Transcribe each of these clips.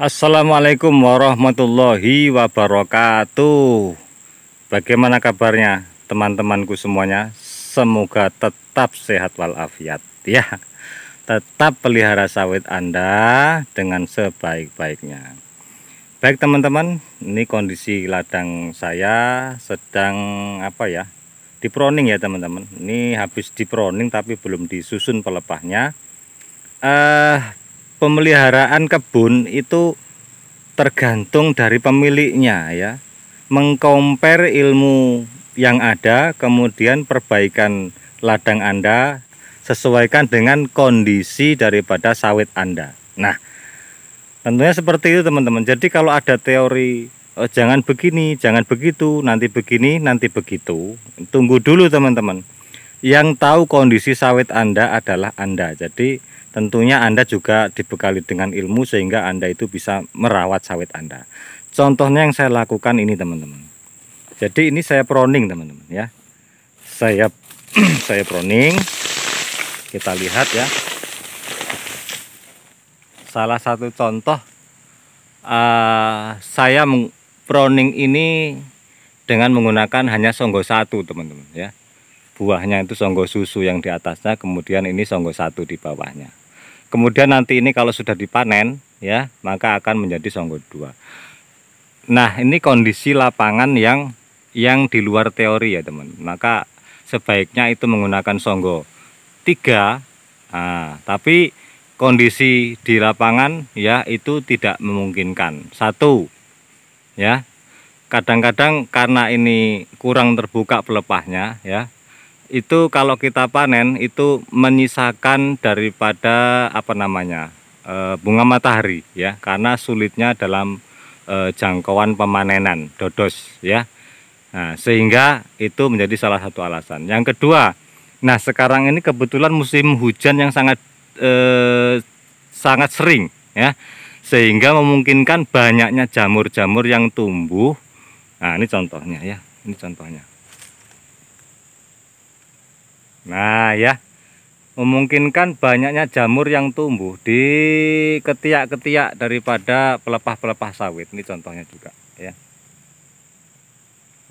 Assalamualaikum warahmatullahi wabarakatuh Bagaimana kabarnya teman-temanku semuanya Semoga tetap sehat walafiat ya Tetap pelihara sawit Anda dengan sebaik-baiknya Baik teman-teman ini kondisi ladang saya sedang apa ya di proning ya teman-teman ini habis di proning tapi belum disusun pelepahnya eh, pemeliharaan kebun itu tergantung dari pemiliknya ya mengkompar ilmu yang ada kemudian perbaikan ladang Anda sesuaikan dengan kondisi daripada sawit Anda nah tentunya seperti itu teman-teman jadi kalau ada teori oh, jangan begini jangan begitu nanti begini nanti begitu tunggu dulu teman-teman yang tahu kondisi sawit Anda adalah Anda jadi tentunya Anda juga dibekali dengan ilmu sehingga Anda itu bisa merawat sawit Anda. Contohnya yang saya lakukan ini teman-teman. Jadi ini saya proning teman-teman ya. Saya saya proning. Kita lihat ya. Salah satu contoh uh, saya proning ini dengan menggunakan hanya songgo satu teman-teman ya. Buahnya itu songgo susu yang di atasnya, kemudian ini songgo satu di bawahnya. Kemudian nanti ini kalau sudah dipanen ya, maka akan menjadi songgo dua. Nah, ini kondisi lapangan yang yang di luar teori ya, teman. Maka sebaiknya itu menggunakan songgo tiga. Nah, tapi kondisi di lapangan ya itu tidak memungkinkan. Satu ya. Kadang-kadang karena ini kurang terbuka pelepahnya ya, itu kalau kita panen itu menyisakan daripada apa namanya e, bunga matahari ya karena sulitnya dalam e, jangkauan pemanenan dodos ya nah, sehingga itu menjadi salah satu alasan yang kedua nah sekarang ini kebetulan musim hujan yang sangat e, sangat sering ya sehingga memungkinkan banyaknya jamur-jamur yang tumbuh nah ini contohnya ya ini contohnya Nah ya memungkinkan banyaknya jamur yang tumbuh di ketiak-ketiak daripada pelepah-pelepah sawit ini contohnya juga ya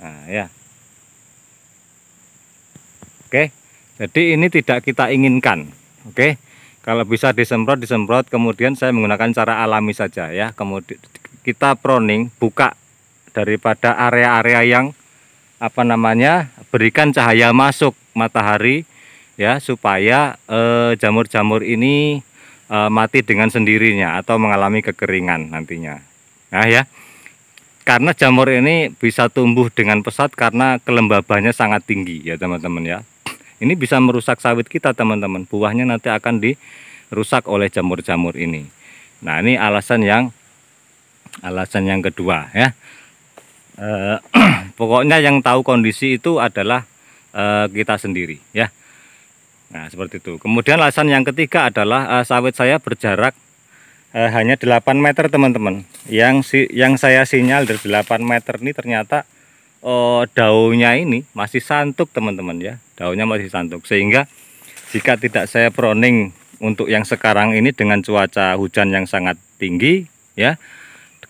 nah ya oke jadi ini tidak kita inginkan oke kalau bisa disemprot disemprot kemudian saya menggunakan cara alami saja ya kemudian kita proning buka daripada area-area yang apa namanya berikan cahaya masuk matahari ya supaya eh, jamur-jamur eh, ini eh, mati dengan sendirinya atau mengalami kekeringan nantinya nah ya karena jamur ini bisa tumbuh dengan pesat karena kelembabannya sangat tinggi ya teman-teman ya ini bisa merusak sawit kita teman-teman buahnya nanti akan dirusak oleh jamur-jamur ini nah ini alasan yang alasan yang kedua ya eh, pokoknya yang tahu kondisi itu adalah uh, kita sendiri ya nah seperti itu kemudian alasan yang ketiga adalah uh, sawit saya berjarak uh, hanya 8 meter teman-teman yang si yang saya sinyal dari 8 meter ini ternyata uh, daunnya ini masih santuk teman-teman ya daunnya masih santuk sehingga jika tidak saya proning untuk yang sekarang ini dengan cuaca hujan yang sangat tinggi ya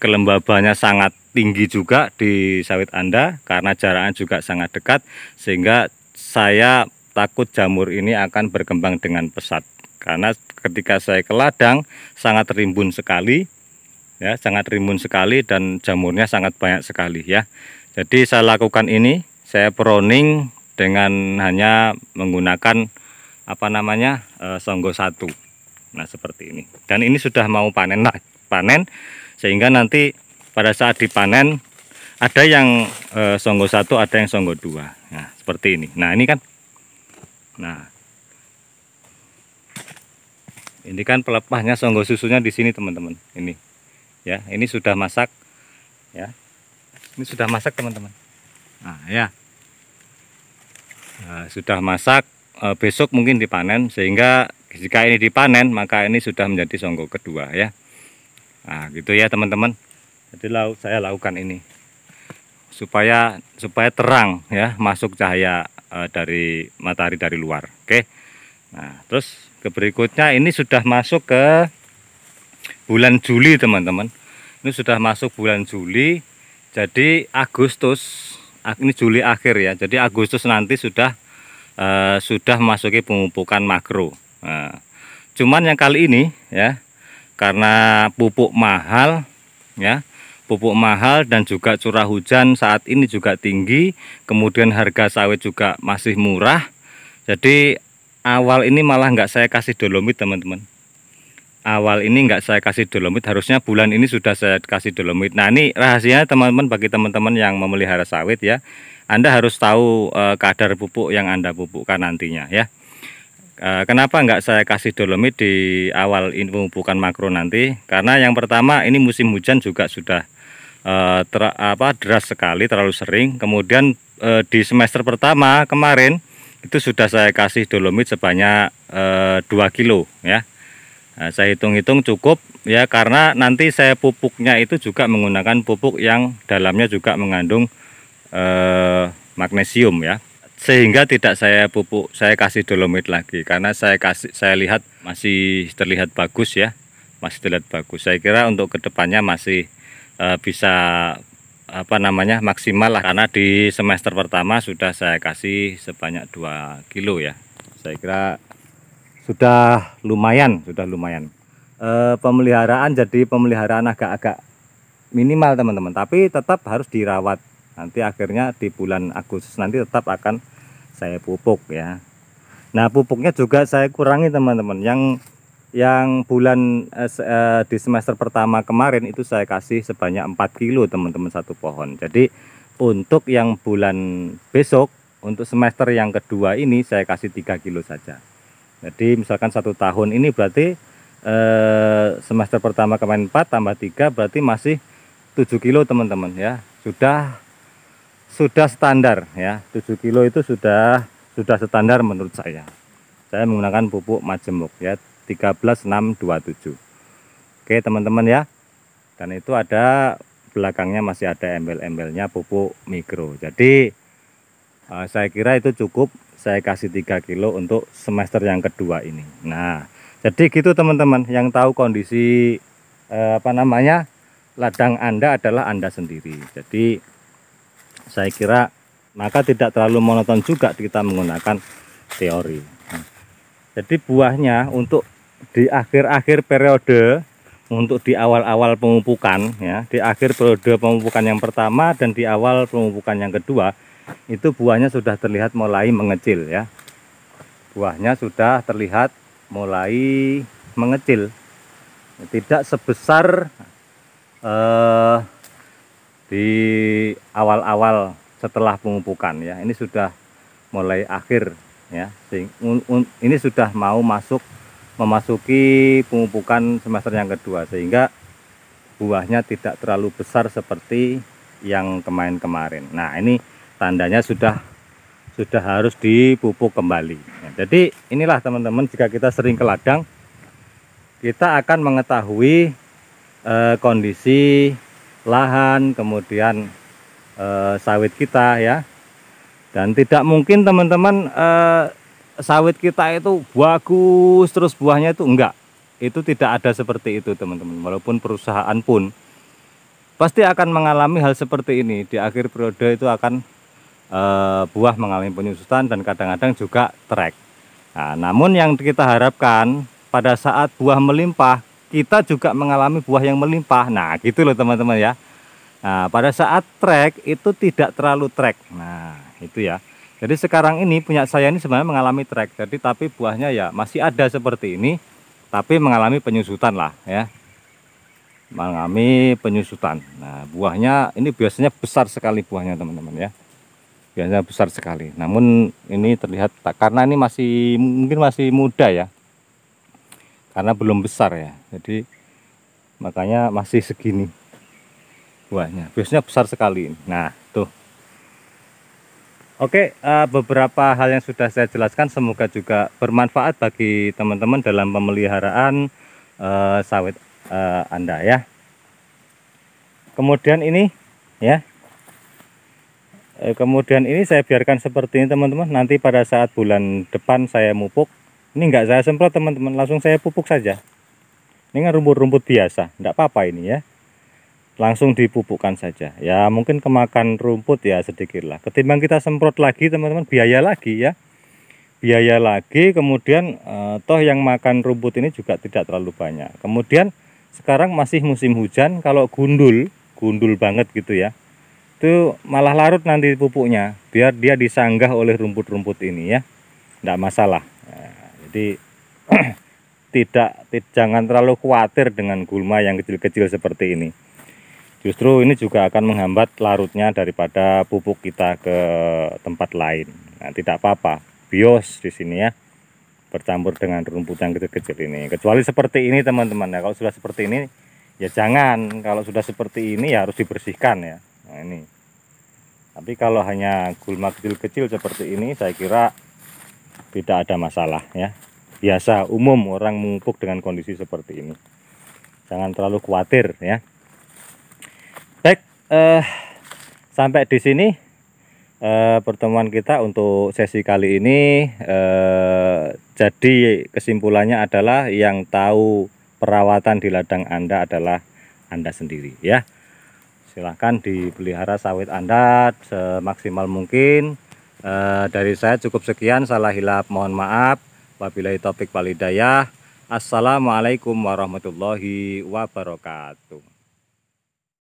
kelembabannya sangat tinggi juga di sawit Anda karena jaraknya juga sangat dekat sehingga saya takut jamur ini akan berkembang dengan pesat karena ketika saya ke ladang sangat rimbun sekali ya sangat rimbun sekali dan jamurnya sangat banyak sekali ya jadi saya lakukan ini saya proning dengan hanya menggunakan apa namanya e, songgo satu nah seperti ini dan ini sudah mau panen panen sehingga nanti pada saat dipanen ada yang e, songgo satu ada yang songgo dua nah seperti ini nah ini kan nah ini kan pelepahnya songgo susunya di sini teman-teman ini ya ini sudah masak ya ini sudah masak teman-teman nah ya nah, sudah masak e, besok mungkin dipanen sehingga jika ini dipanen maka ini sudah menjadi songgo kedua ya nah gitu ya teman-teman jadi lau saya lakukan ini supaya supaya terang ya masuk cahaya e, dari matahari dari luar oke nah terus ke berikutnya ini sudah masuk ke bulan Juli teman-teman ini sudah masuk bulan Juli jadi Agustus ini Juli akhir ya jadi Agustus nanti sudah e, sudah memasuki pemupukan makro nah, cuman yang kali ini ya karena pupuk mahal ya pupuk mahal dan juga curah hujan saat ini juga tinggi kemudian harga sawit juga masih murah jadi awal ini malah nggak saya kasih dolomit teman-teman awal ini nggak saya kasih dolomit harusnya bulan ini sudah saya kasih dolomit nah ini rahasianya teman-teman bagi teman-teman yang memelihara sawit ya Anda harus tahu eh, kadar pupuk yang Anda pupukkan nantinya ya Eh, kenapa nggak saya kasih dolomit di awal ini pemupukan makro nanti? Karena yang pertama ini musim hujan juga sudah eh, ter, apa deras sekali, terlalu sering. Kemudian eh, di semester pertama kemarin itu sudah saya kasih dolomit sebanyak dua 2 kilo ya. Nah, saya hitung-hitung cukup ya karena nanti saya pupuknya itu juga menggunakan pupuk yang dalamnya juga mengandung eh, magnesium ya sehingga tidak saya pupuk saya kasih dolomit lagi karena saya kasih saya lihat masih terlihat bagus ya masih terlihat bagus saya kira untuk kedepannya masih e, bisa apa namanya maksimal lah karena di semester pertama sudah saya kasih sebanyak 2 kilo ya saya kira sudah lumayan sudah lumayan e, pemeliharaan jadi pemeliharaan agak-agak minimal teman-teman tapi tetap harus dirawat nanti akhirnya di bulan Agustus nanti tetap akan saya pupuk ya nah pupuknya juga saya kurangi teman-teman yang yang bulan eh, eh di semester pertama kemarin itu saya kasih sebanyak 4 kilo teman-teman satu pohon jadi untuk yang bulan besok untuk semester yang kedua ini saya kasih 3 kilo saja jadi misalkan satu tahun ini berarti eh, semester pertama kemarin 4 tambah 3 berarti masih 7 kilo teman-teman ya sudah sudah standar ya 7 kilo itu sudah sudah standar menurut saya saya menggunakan pupuk majemuk ya 13627 Oke teman-teman ya dan itu ada belakangnya masih ada embel-embelnya pupuk mikro jadi eh, saya kira itu cukup saya kasih 3 kilo untuk semester yang kedua ini nah jadi gitu teman-teman yang tahu kondisi eh, apa namanya ladang anda adalah anda sendiri jadi saya kira maka tidak terlalu monoton juga kita menggunakan teori jadi buahnya untuk di akhir-akhir periode untuk di awal-awal pemupukan ya di akhir periode pemupukan yang pertama dan di awal pemupukan yang kedua itu buahnya sudah terlihat mulai mengecil ya buahnya sudah terlihat mulai mengecil tidak sebesar eh, di awal-awal setelah pengumpukan ya ini sudah mulai akhir ya ini sudah mau masuk memasuki pengumpukan semester yang kedua sehingga buahnya tidak terlalu besar seperti yang kemarin-kemarin nah ini tandanya sudah sudah harus dipupuk kembali nah, jadi inilah teman-teman jika kita sering ke ladang kita akan mengetahui eh, kondisi lahan, kemudian e, sawit kita ya. Dan tidak mungkin teman-teman e, sawit kita itu bagus terus buahnya itu enggak. Itu tidak ada seperti itu teman-teman. Walaupun perusahaan pun pasti akan mengalami hal seperti ini. Di akhir periode itu akan e, buah mengalami penyusutan dan kadang-kadang juga trek. Nah, namun yang kita harapkan pada saat buah melimpah kita juga mengalami buah yang melimpah. Nah, gitu loh teman-teman ya. Nah, pada saat trek itu tidak terlalu trek. Nah, itu ya. Jadi sekarang ini punya saya ini sebenarnya mengalami trek. Jadi tapi buahnya ya masih ada seperti ini, tapi mengalami penyusutan lah ya. Mengalami penyusutan. Nah, buahnya ini biasanya besar sekali buahnya teman-teman ya. Biasanya besar sekali. Namun ini terlihat karena ini masih mungkin masih muda ya karena belum besar ya jadi makanya masih segini buahnya biasanya besar sekali nah tuh Oke, eh, beberapa hal yang sudah saya jelaskan semoga juga bermanfaat bagi teman-teman dalam pemeliharaan uh, sawit uh, Anda ya. Kemudian ini ya. Kemudian ini saya biarkan seperti ini teman-teman. Nanti pada saat bulan depan saya mupuk ini enggak saya semprot teman-teman langsung saya pupuk saja ini kan rumput-rumput biasa enggak apa-apa ini ya langsung dipupukkan saja ya mungkin kemakan rumput ya sedikit lah ketimbang kita semprot lagi teman-teman biaya lagi ya biaya lagi kemudian eh, toh yang makan rumput ini juga tidak terlalu banyak kemudian sekarang masih musim hujan kalau gundul gundul banget gitu ya itu malah larut nanti pupuknya biar dia disanggah oleh rumput-rumput ini ya tidak masalah jadi tidak, jangan terlalu khawatir dengan gulma yang kecil-kecil seperti ini justru ini juga akan menghambat larutnya daripada pupuk kita ke tempat lain nah, tidak apa-apa bios di sini ya bercampur dengan rumput yang kecil-kecil ini kecuali seperti ini teman-teman ya kalau sudah seperti ini ya jangan kalau sudah seperti ini ya harus dibersihkan ya nah, ini tapi kalau hanya gulma kecil-kecil seperti ini saya kira tidak ada masalah ya biasa umum orang mengupuk dengan kondisi seperti ini jangan terlalu khawatir ya baik eh, sampai di sini eh, pertemuan kita untuk sesi kali ini eh, jadi kesimpulannya adalah yang tahu perawatan di ladang anda adalah anda sendiri ya silahkan dipelihara sawit anda semaksimal mungkin Eh, dari saya cukup sekian, salah hilap mohon maaf. Wabillahi taufik walhidayah. Assalamualaikum warahmatullahi wabarakatuh.